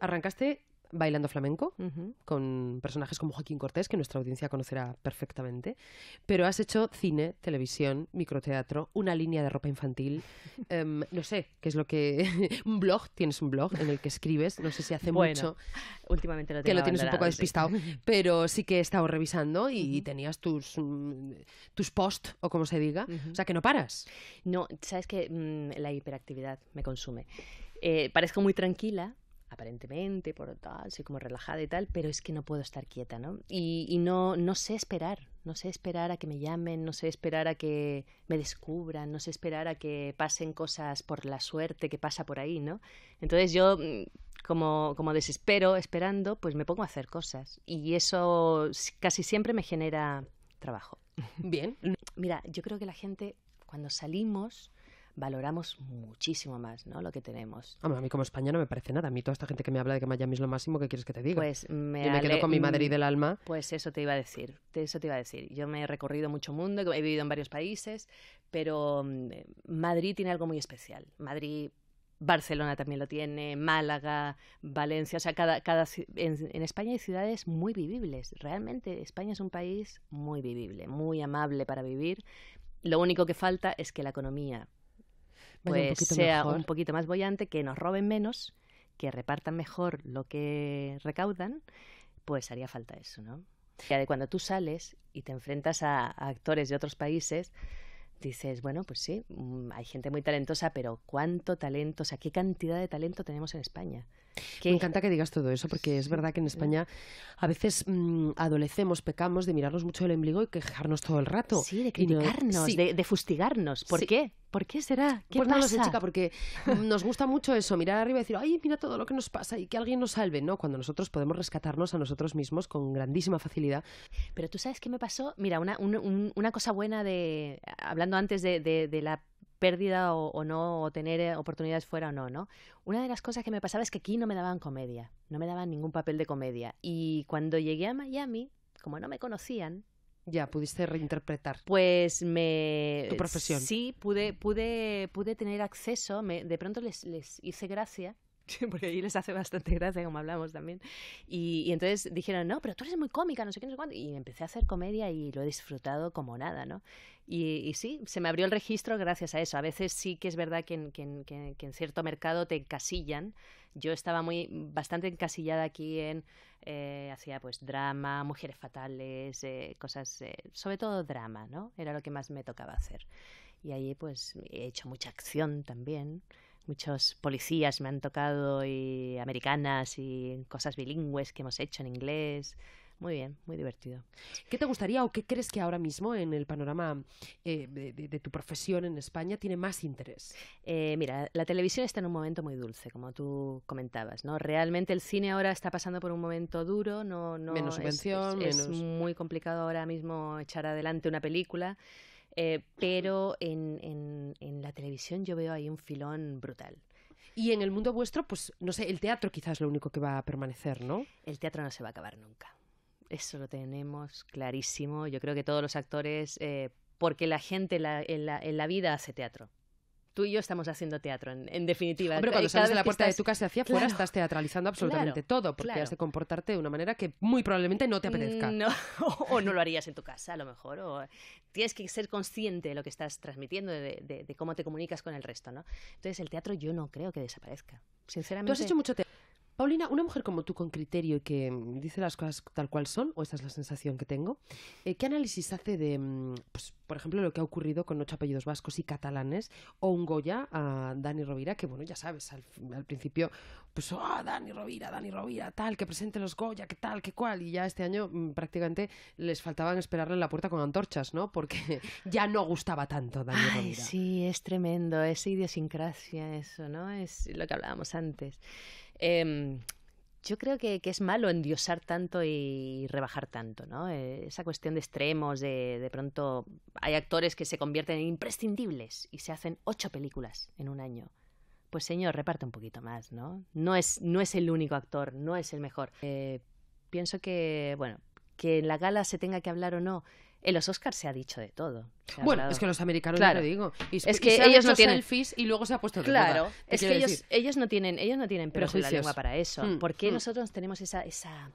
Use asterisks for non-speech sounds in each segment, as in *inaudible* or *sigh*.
Arrancaste bailando flamenco con personajes como Joaquín Cortés, que nuestra audiencia conocerá perfectamente, pero has hecho cine, televisión, microteatro, una línea de ropa infantil, *laughs* em, no sé, qué es lo que... *laughs* un blog, tienes un blog en el que escribes, no sé si hace mucho... Últimamente lo Que lo tienes un poco despistado, *laughs* pero sí que he estado revisando y, tenías tus, mm, tus posts, o como se diga, o sea, que no paras. No, sabes que mm, la hiperactividad me consume. Eh, parezco muy tranquila, aparentemente, por tal, soy como relajada y tal, pero es que no puedo estar quieta, ¿no? Y, no, no sé esperar, no sé esperar a que me llamen, no sé esperar a que me descubran, no sé esperar a que pasen cosas por la suerte que pasa por ahí, ¿no? Entonces yo, mm, como, como desespero, esperando, pues me pongo a hacer cosas y eso casi siempre me genera trabajo. Bien. *laughs* Mira, yo creo que la gente cuando salimos valoramos muchísimo más ¿no? lo que tenemos. a mí como España no me parece nada. A mí toda esta gente que me habla de que Miami es lo máximo, ¿qué quieres que te diga? Pues me quedo con mi Madrid mm, del alma. Pues eso te iba a decir, eso te iba a decir. Yo me he recorrido mucho mundo, he vivido en varios países, pero mm, Madrid tiene algo muy especial. Madrid Barcelona también lo tiene, Málaga, Valencia, o sea, cada, en, España hay ciudades muy vivibles. Realmente España es un país muy vivible, muy amable para vivir. Lo único que falta es que la economía pues sea un poquito más bollante, que nos roben menos, que repartan mejor lo que recaudan, pues haría falta eso, ¿no? Ya de cuando tú sales y te enfrentas a, actores de otros países, dices, bueno, pues sí, mm, hay gente muy talentosa, pero ¿cuánto talento? O sea, ¿qué cantidad de talento tenemos en España? Me encanta que digas todo eso, pues porque es verdad que en España a veces mm, adolecemos, pecamos de mirarnos mucho el embligo y quejarnos todo el rato. Sí, de criticarnos, de, fustigarnos. ¿Por qué? ¿Por qué será? ¿Qué pues no lo sé, chica, porque nos gusta mucho eso, mirar arriba y decir, ay, mira todo lo que nos pasa y que alguien nos salve, ¿no? Cuando nosotros podemos rescatarnos a nosotros mismos con grandísima facilidad. Pero tú sabes qué me pasó, mira, una, cosa buena de, hablando antes de, la pérdida o, o, no, o tener eh, oportunidades fuera o no, ¿no? Una de las cosas que me pasaba es que aquí no me daban comedia, no me daban ningún papel de comedia. Y cuando llegué a Miami, como no me conocían, ya, pudiste reinterpretar. Pues me... Tu profesión. Sí, pude, pude, pude tener acceso, me, de pronto les, les hice gracia *laughs* porque allí les hace bastante gracia, como hablamos también. Y, entonces dijeron, no, pero tú eres muy cómica, no sé qué, no sé cuánto. Y empecé a hacer comedia y lo he disfrutado como nada, ¿no? Y, sí, se me abrió el registro gracias a eso. A veces sí que es verdad que en, que en, que en cierto mercado te encasillan. Yo estaba muy bastante encasillada aquí en eh, hacía pues drama, mujeres fatales, eh, cosas, eh, sobre todo drama, ¿no? Era lo que más me tocaba hacer. Y ahí pues he hecho mucha acción también muchos policías me han tocado y americanas y cosas bilingües que hemos hecho en inglés. Muy bien, muy divertido. ¿Qué te gustaría o qué crees que ahora mismo en el panorama eh, de, tu profesión en España tiene más interés? Eh, mira, la televisión está en un momento muy dulce, como tú comentabas, ¿no? Realmente el cine ahora está pasando por un momento duro, no, no menos subvención, menos... es muy complicado ahora mismo echar adelante una película. Eh, pero en, en, la televisión yo veo ahí un filón brutal. Y en el mundo vuestro, pues no sé, el teatro quizás es lo único que va a permanecer, ¿no? El teatro no se va a acabar nunca. Eso lo tenemos clarísimo. Yo creo que todos los actores, eh, porque la gente en, la, en, la, vida hace teatro tú y yo estamos haciendo teatro, en, definitiva. Hombre, cuando sales de la puerta de tu casa hacia afuera, estás teatralizando absolutamente todo, porque has de comportarte de una manera que muy probablemente no te apetezca. Mm, *laughs* o no lo harías en tu casa, a lo mejor, o tienes que ser consciente de lo que estás transmitiendo, de, cómo te comunicas con el resto, ¿no? Entonces, el teatro yo no creo que desaparezca, sinceramente. Tú has hecho mucho teatro. Paulina, una mujer como tú con criterio y que mm, dice las cosas tal cual son, o esa es la sensación que tengo, eh, ¿qué análisis hace de mm, pues, por ejemplo, lo que ha ocurrido con ocho apellidos vascos y catalanes, o un Goya a Dani Rovira, que bueno, ya sabes, al, principio, pues, ah, Dani Rovira, Dani Rovira, tal, que presente los Goya, que tal, qué cual, y ya este año mm, prácticamente les faltaban esperarle en la puerta con antorchas, ¿no? Porque *laughs* ya no gustaba tanto Dani Rovira. Sí, es tremendo, es idiosincrasia eso, ¿no? Es lo que hablábamos antes. Em, yo creo que, es malo endiosar tanto y rebajar tanto, ¿no? Eh, esa cuestión de extremos, de, de pronto hay actores que se convierten en imprescindibles y se hacen ocho películas en un año. Pues señor, reparte un poquito más, ¿no? No es, no es el único actor, no es el mejor. Eh, pienso que, bueno, que en la gala se tenga que hablar o no, en los Oscars se ha dicho de todo. Bueno, es que los americanos claro. digo. es que ellos no tienen selfies y luego se ha puesto Claro, es que ellos, ellos, no tienen ellos no tienen pelos en la lengua para eso. Mm, ¿Por qué mm. nosotros tenemos esa, esa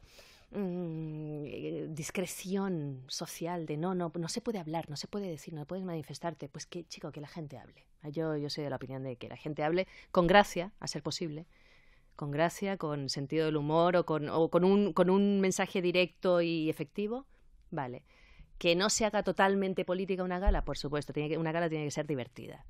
mm, discreción social de no, no, no se puede hablar, no se puede decir, no puedes manifestarte? Pues que, chico, que la gente hable. Ah, yo, yo soy de la opinión de que la gente hable con gracia, a ser posible con gracia, con sentido del humor o con, o con, un, con un mensaje directo y efectivo, vale que no se haga totalmente política una gala, por supuesto, tiene que, una gala tiene que ser divertida.